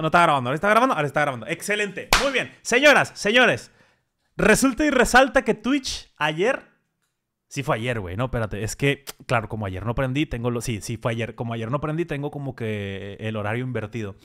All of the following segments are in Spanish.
No está grabando. ¿Ahora está grabando? Ahora está grabando. Excelente. Muy bien. Señoras, señores. Resulta y resalta que Twitch ayer... Sí fue ayer, güey, no, espérate. Es que, claro, como ayer no prendí tengo... Lo... Sí, sí fue ayer. Como ayer no prendí tengo como que el horario invertido.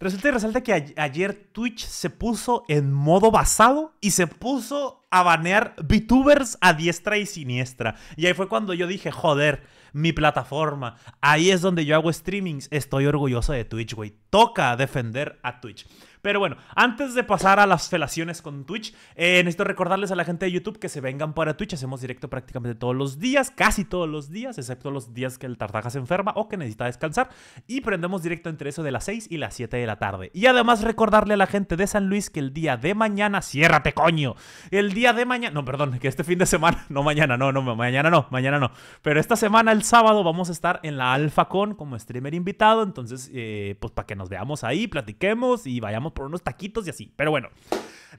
Resulta y resalta que ayer Twitch se puso en modo basado y se puso a banear VTubers a diestra y siniestra. Y ahí fue cuando yo dije, joder mi plataforma. Ahí es donde yo hago streamings. Estoy orgulloso de Twitch, güey. Toca defender a Twitch. Pero bueno, antes de pasar a las felaciones con Twitch, eh, necesito recordarles a la gente de YouTube que se vengan para Twitch. Hacemos directo prácticamente todos los días, casi todos los días, excepto los días que el tartaja se enferma o que necesita descansar. Y prendemos directo entre eso de las 6 y las 7 de la tarde. Y además recordarle a la gente de San Luis que el día de mañana, ciérrate coño, el día de mañana, no, perdón, que este fin de semana, no mañana, no, no, mañana no, mañana no. Pero esta semana, el sábado, vamos a estar en la AlphaCon como streamer invitado. Entonces, eh, pues para que nos veamos ahí, platiquemos y vayamos por unos taquitos y así. Pero bueno.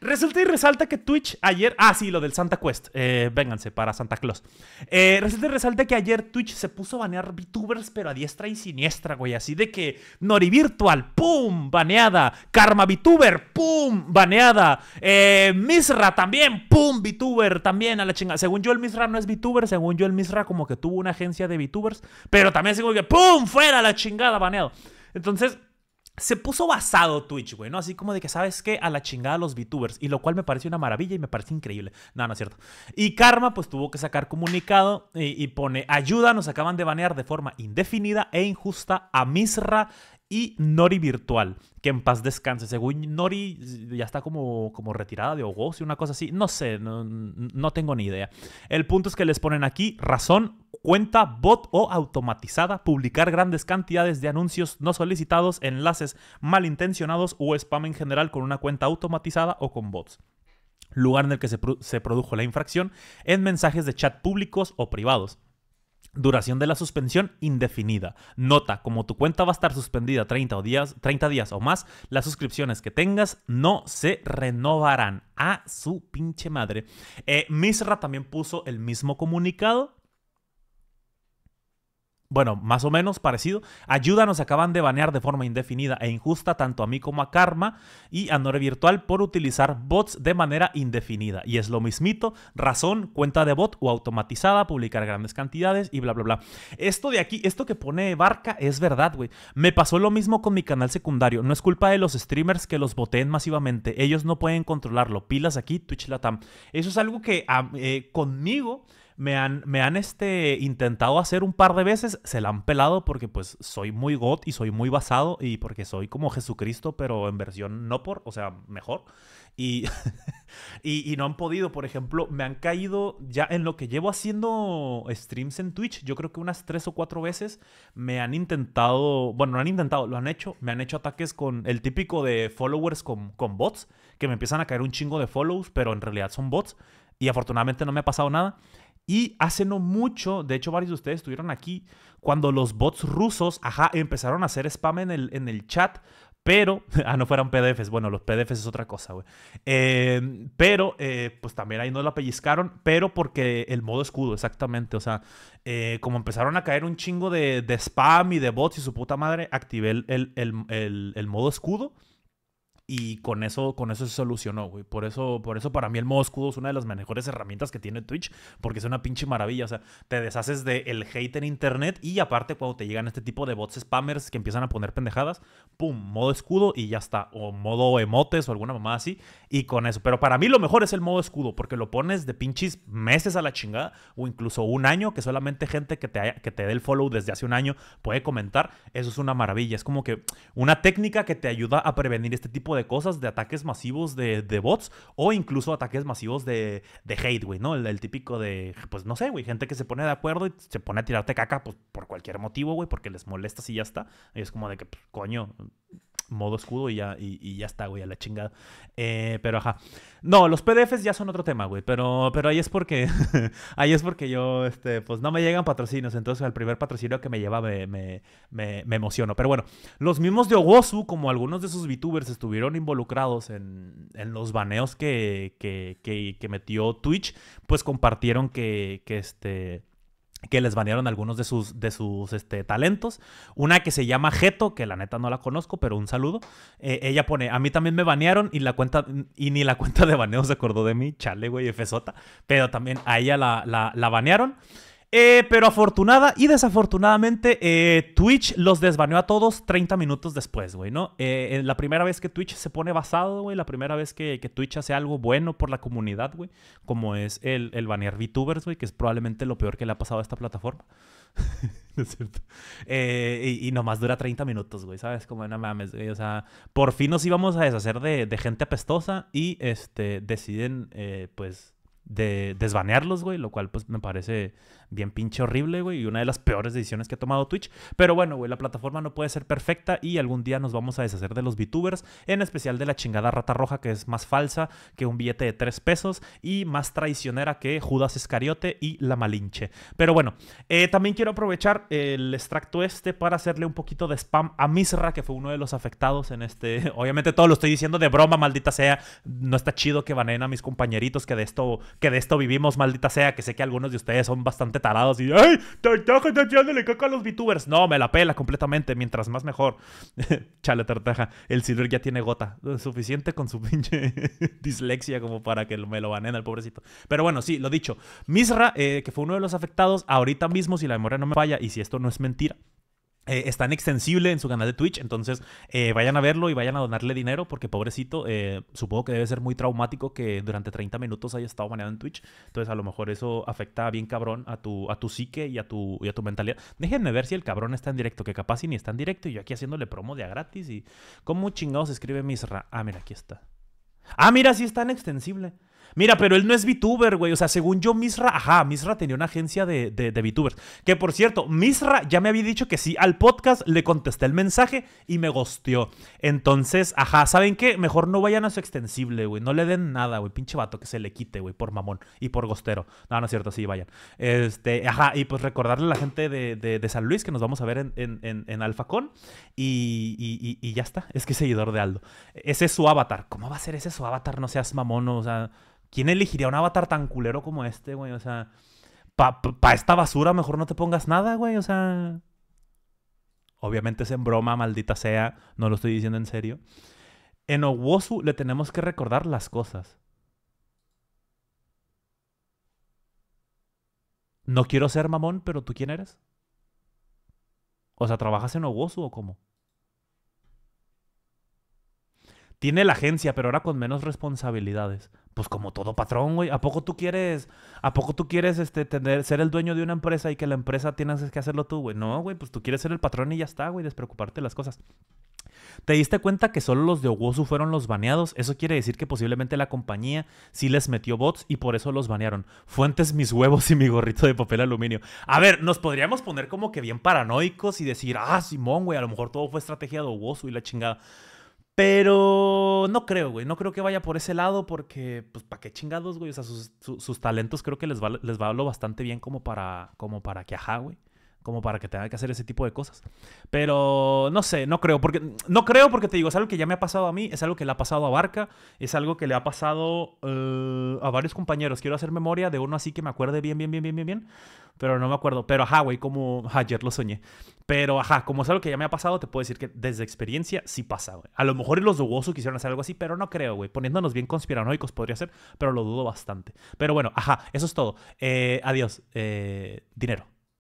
Resulta y resalta que Twitch ayer. Ah, sí, lo del Santa Quest. Eh, vénganse para Santa Claus. Eh, resulta y resalta que ayer Twitch se puso a banear VTubers, pero a diestra y siniestra, güey. Así de que Nori Virtual, ¡pum! Baneada. Karma VTuber, ¡pum! Baneada. Eh, Misra también, ¡pum! VTuber también a la chingada. Según yo, el Misra no es VTuber. Según yo, el Misra como que tuvo una agencia de VTubers. Pero también, según que, ¡pum! Fuera a la chingada, baneado. Entonces se puso basado Twitch, güey, ¿no? Así como de que, ¿sabes qué? A la chingada los VTubers. Y lo cual me parece una maravilla y me parece increíble. No, no es cierto. Y Karma, pues tuvo que sacar comunicado y, eh, y pone: Ayuda, nos acaban de banear de forma indefinida e injusta a Misra, y Nori Virtual, que en paz descanse. Según Nori ya está como, como retirada de Ogos y una cosa así. No sé, no, tengo ni idea. El punto es que les ponen aquí razón, cuenta bot o automatizada, publicar grandes cantidades de anuncios no solicitados, enlaces malintencionados o spam en general con una cuenta automatizada o con bots lugar en el que se, se, produjo la infracción, en mensajes de chat públicos o privados. Duración de la suspensión indefinida. Nota, como tu cuenta va a estar suspendida 30, o días, 30 días o más, las suscripciones que tengas no se renovarán. A su pinche madre. Eh, Misra también puso el mismo comunicado bueno, más o menos parecido. Ayuda acaban de banear de forma indefinida e injusta tanto a mí como a Karma y a Nore Virtual por utilizar bots de manera indefinida. Y es lo mismito, razón, cuenta de bot o automatizada, publicar grandes cantidades y bla, bla, bla. Esto de aquí, esto que pone Barca es verdad, güey. Me pasó lo mismo con mi canal secundario. No es culpa de los streamers que los boteen masivamente. Ellos no pueden controlarlo. Pilas aquí, Twitch Latam. Eso es algo que eh, conmigo me han, este, intentado hacer un par de veces, se la han pelado porque pues soy muy God y soy muy basado y porque soy como Jesucristo, pero en versión no por, o sea, mejor. Y, y, no han podido, por ejemplo, me han caído ya en lo que llevo haciendo streams en Twitch, yo creo que unas tres o cuatro veces me han intentado, bueno, no han intentado, lo han hecho, me han hecho ataques con el típico de followers con, con bots, que me empiezan a caer un chingo de follows, pero en realidad son bots. Y afortunadamente no me ha pasado nada. Y hace no mucho, de hecho varios de ustedes estuvieron aquí, cuando los bots rusos, ajá, empezaron a hacer spam en el, en el chat, pero, ah, no fueran PDFs, bueno, los PDFs es otra cosa, güey. Eh, pero, eh, pues también ahí no la pellizcaron, pero porque el modo escudo, exactamente, o sea, eh, como empezaron a caer un chingo de, spam y de bots y su puta madre, activé el, el modo escudo. Y con eso, con eso se solucionó, güey. Por eso, por eso para mí el modo escudo es una de las mejores herramientas que tiene Twitch, porque es una pinche maravilla. O sea, te deshaces del de hate en internet y aparte cuando te llegan este tipo de bots spammers que empiezan a poner pendejadas, pum, modo escudo y ya está. O modo emotes o alguna mamá así. Y con eso. Pero para mí lo mejor es el modo escudo, porque lo pones de pinches meses a la chingada, o incluso un año, que solamente gente que te, que te dé el follow desde hace un año puede comentar. Eso es una maravilla. Es como que una técnica que te ayuda a prevenir este tipo de cosas, de ataques masivos de, bots o incluso ataques masivos de, hate, güey, ¿no? El, típico de, pues no sé, güey, gente que se pone de acuerdo y se pone a tirarte caca pues, por cualquier motivo, güey, porque les molesta y ya está. Y es como de que, pues, coño, modo escudo y ya, y, ya está, güey, a la chingada. Eh, pero ajá. No, los PDFs ya son otro tema, güey. Pero, pero ahí es porque. ahí es porque yo, este, pues no me llegan patrocinios. Entonces, al primer patrocinio que me lleva me, me, me, emociono. Pero bueno, los mismos de Ogosu, como algunos de sus VTubers, estuvieron involucrados en, en los baneos que, que, que, que metió Twitch, pues compartieron que, que este que les banearon algunos de sus, de sus este, talentos. Una que se llama Geto, que la neta no la conozco, pero un saludo. Eh, ella pone, a mí también me banearon y, la cuenta, y ni la cuenta de baneo se acordó de mí. Chale, güey, FSota. Pero también a ella la, la, la banearon. Eh, pero afortunada y desafortunadamente, eh, Twitch los desbaneó a todos 30 minutos después, güey, ¿no? Eh, la primera vez que Twitch se pone basado, güey, la primera vez que, Twitch hace algo bueno por la comunidad, güey, como es el, el banear VTubers, güey, que es probablemente lo peor que le ha pasado a esta plataforma. es cierto? Y, nomás dura 30 minutos, güey, ¿sabes? Como, no mames, güey, o sea, por fin nos íbamos a deshacer de, de gente apestosa y, este, deciden, pues, de desbanearlos, güey, lo cual pues me parece bien pinche horrible, güey, y una de las peores decisiones que ha tomado Twitch. Pero bueno, güey, la plataforma no puede ser perfecta y algún día nos vamos a deshacer de los VTubers, en especial de la chingada rata roja que es más falsa que un billete de 3 pesos y más traicionera que Judas Iscariote y la Malinche. Pero bueno, eh, también quiero aprovechar el extracto este para hacerle un poquito de spam a Misra, que fue uno de los afectados en este... Obviamente todo lo estoy diciendo de broma, maldita sea. No está chido que baneen a mis compañeritos, que de esto que de esto vivimos, maldita sea, que sé que algunos de ustedes son bastante tarados y, ¡ay! ¡Tartaja está le caca a los VTubers! No, me la pela completamente, mientras más mejor. Chale, tartaja, el Silver ya tiene gota. Suficiente con su pinche dislexia como para que me lo banen al pobrecito. Pero bueno, sí, lo dicho. Misra, eh, que fue uno de los afectados, ahorita mismo, si la memoria no me falla, y si esto no es mentira, eh, están extensible en su canal de Twitch, entonces eh, vayan a verlo y vayan a donarle dinero porque pobrecito, eh, supongo que debe ser muy traumático que durante 30 minutos haya estado baneado en Twitch, entonces a lo mejor eso afecta bien cabrón a tu, a tu psique y a tu, y a tu mentalidad. Déjenme ver si el cabrón está en directo, que capaz si ni está en directo y yo aquí haciéndole promo de a gratis y cómo chingados escribe Misra. Ah, mira, aquí está. Ah, mira, sí está en extensible. Mira, pero él no es VTuber, güey. O sea, según yo, Misra, ajá, Misra tenía una agencia de, de, VTubers. Que por cierto, Misra ya me había dicho que sí al podcast, le contesté el mensaje y me gosteó. Entonces, ajá, ¿saben qué? Mejor no vayan a su extensible, güey. No le den nada, güey. Pinche vato que se le quite, güey, por mamón y por gostero. No, no es cierto, sí, vayan. Este, ajá, y pues recordarle a la gente de, San Luis que nos vamos a ver en, en, y, y, y, y, ya está. Es que es seguidor de Aldo. Ese es su avatar. ¿Cómo va a ser ese su avatar? No seas mamón, o sea. ¿Quién elegiría un avatar tan culero como este, güey? O sea, para pa, esta basura mejor no te pongas nada, güey. O sea, obviamente es en broma, maldita sea. No lo estoy diciendo en serio. En Owosu le tenemos que recordar las cosas. No quiero ser mamón, pero ¿tú quién eres? O sea, ¿trabajas en Owosu o cómo? Tiene la agencia, pero ahora con menos responsabilidades. Pues como todo patrón, güey. ¿A poco tú quieres, a poco tú quieres este, tener, ser el dueño de una empresa y que la empresa tienes que hacerlo tú, güey? No, güey, pues tú quieres ser el patrón y ya está, güey, despreocuparte de las cosas. ¿Te diste cuenta que solo los de Owosu fueron los baneados? Eso quiere decir que posiblemente la compañía sí les metió bots y por eso los banearon. Fuentes mis huevos y mi gorrito de papel aluminio. A ver, nos podríamos poner como que bien paranoicos y decir, ah, Simón, güey, a lo mejor todo fue estrategia de Owosu y la chingada. Pero no creo, güey. No creo que vaya por ese lado porque, pues, ¿para qué chingados, güey? O sea, sus, sus talentos creo que les va, les va lo bastante bien como como para que, ajá, güey como para que tenga que hacer ese tipo de cosas. Pero no sé, no creo, porque no creo porque te digo, es algo que ya me ha pasado a mí, es algo que le ha pasado a Barca, es algo que le ha pasado eh, a varios compañeros. Quiero hacer memoria de uno así que me acuerde bien, bien, bien, bien, bien, bien, pero no me acuerdo. Pero ajá, güey, como ayer lo soñé. Pero ajá, como es algo que ya me ha pasado, te puedo decir que desde experiencia sí pasa, güey. A lo mejor los de quisieron hacer algo así, pero no creo, güey. Poniéndonos bien conspiranoicos podría ser, pero lo dudo bastante. Pero bueno, ajá, eso es todo. Eh, adiós. Eh, dinero.